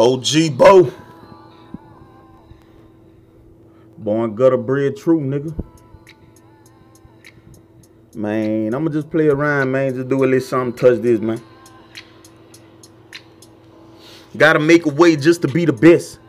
OG Bo. Born gutter bread true, nigga. Man, I'ma just play around, man. Just do a little something, touch this, man. Gotta make a way just to be the best.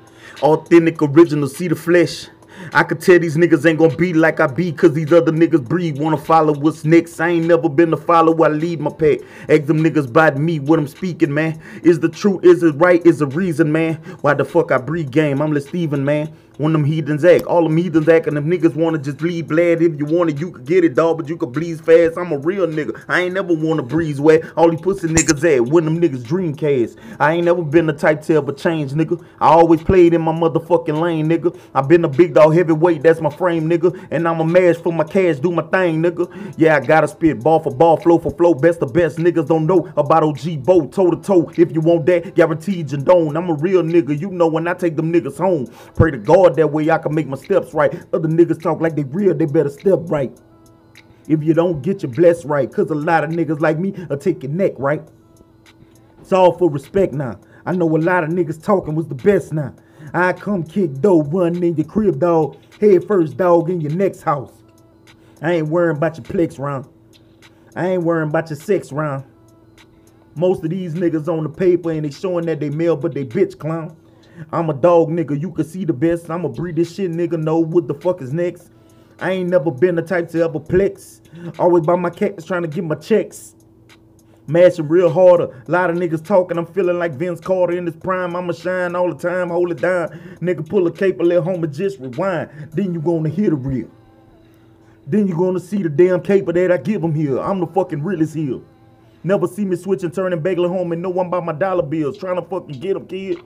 Authentic, original, see the flesh. I could tell these niggas ain't gonna be like I be, cause these other niggas breed. Wanna follow what's next. I ain't never been a follower, I lead my pack. Ask them niggas by me what I'm speaking, man. Is the truth, is it right, is the reason, man? Why the fuck I breed game? I'm the Steven, man. When them heathens act. All them heathens act and them niggas wanna just bleed blood. If you want it, you could get it, dog, but you could bleed fast. I'm a real nigga. I ain't never wanna breeze wet. All these pussy niggas at when them niggas dreamcast. I ain't never been the type to ever change, nigga. I always played in my motherfucking lane, nigga. I been a big dog heavyweight, that's my frame, nigga. And I'm a match for my cash, do my thing, nigga. Yeah, I gotta spit ball for ball, flow for flow, best of best. Niggas don't know about OG Bo, toe to toe. If you want that, guaranteed you don't. I'm a real nigga, you know when I take them niggas home. Pray to God that way I can make my steps right. Other niggas talk like they real, they better step right. If you don't get your bless right, cause a lot of niggas like me will take your neck right. It's all for respect now. I know a lot of niggas talking was the best now. I come kick dough, run in your crib, dog. Head first, dog, in your next house. I ain't worrying about your plex round. I ain't worrying about your sex round. Most of these niggas on the paper and they showing that they male, but they bitch clown. I'm a dog nigga, you can see the best. I'ma breed this shit, nigga, know what the fuck is next. I ain't never been the type to ever plex. Always by my cats trying to get my checks. Mashing real harder. A lot of niggas talking. I'm feeling like Vince Carter in his prime. I'ma shine all the time, hold it down. Nigga, pull a cape and let and just rewind. Then you gonna hear the real. Then you gonna see the damn caper that I give them here. I'm the fucking realest here. Never see me switching, turning, begging home and know I'm by my dollar bills. Trying to fucking get them, kid.